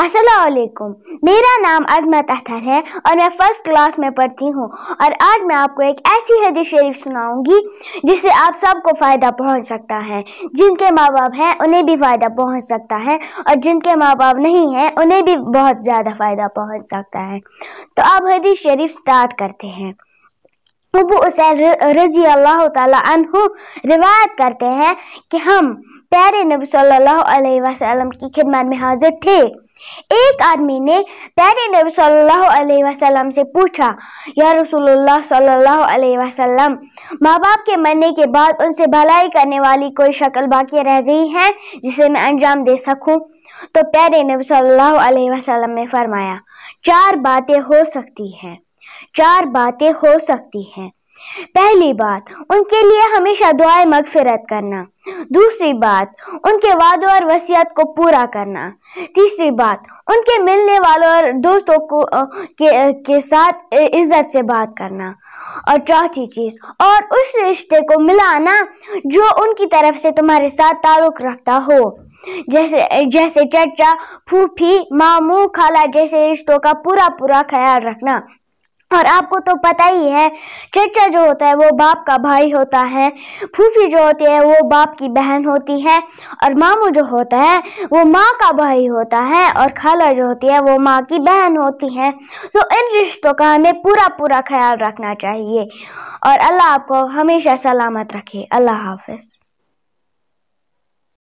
असलकुम मेरा नाम अजमत अतर है और मैं फ़र्स्ट क्लास में पढ़ती हूँ और आज मैं आपको एक ऐसी हदीस शरीफ सुनाऊंगी जिससे आप सबको फ़ायदा पहुँच सकता है जिनके माँ बाप हैं उन्हें भी फ़ायदा पहुँच सकता है और जिनके माँ बाप नहीं हैं उन्हें भी बहुत ज़्यादा फ़ायदा पहुँच सकता है तो आप हदीस शरीफ स्टार्ट करते हैं अबू उसैन रजी अल्लाह तु रिवायत करते हैं कि हम प्यारे नबी सल्लल्लाहु अलैहि वसल्लम की खिदमत में हाजिर थे एक आदमी ने प्यारे नबी सल्लल्लाहु अलैहि वसल्लम से पूछा या रसूलुल्लाह सल्लल्लाहु अलैहि वसल्लम माँ बाप के मरने के बाद उनसे भलाई करने वाली कोई शक्ल बाकी रह गई है जिसे मैं अंजाम दे सकूँ तो प्यारे नबी सल्लल्लाहु अलैहि वसल्लम ने फरमाया चार बातें हो सकती हैं चार बातें हो सकती हैं पहली बात उनके लिए हमेशा दुआए मगफिरत करना दूसरी बात उनके वादों और वसीयत को पूरा करना तीसरी बात उनके मिलने वालों और दोस्तों को के, के साथ इज्जत से बात करना और चौथी चीज़ और उस रिश्ते को मिलाना जो उनकी तरफ से तुम्हारे साथ ताल्लुक़ रखता हो जैसे जैसे चचा फूफी मामू खाला जैसे रिश्तों का पूरा पूरा ख्याल रखना और आपको तो पता ही है चचा जो होता है वो बाप का भाई होता है फूफी जो होती है वो बाप की बहन होती है और मामू जो होता है वो माँ का भाई होता है और खाला जो होती है वो माँ की बहन होती है तो इन रिश्तों का हमें पूरा पूरा ख्याल रखना चाहिए और अल्लाह आपको हमेशा सलामत रखे अल्लाह हाफिज़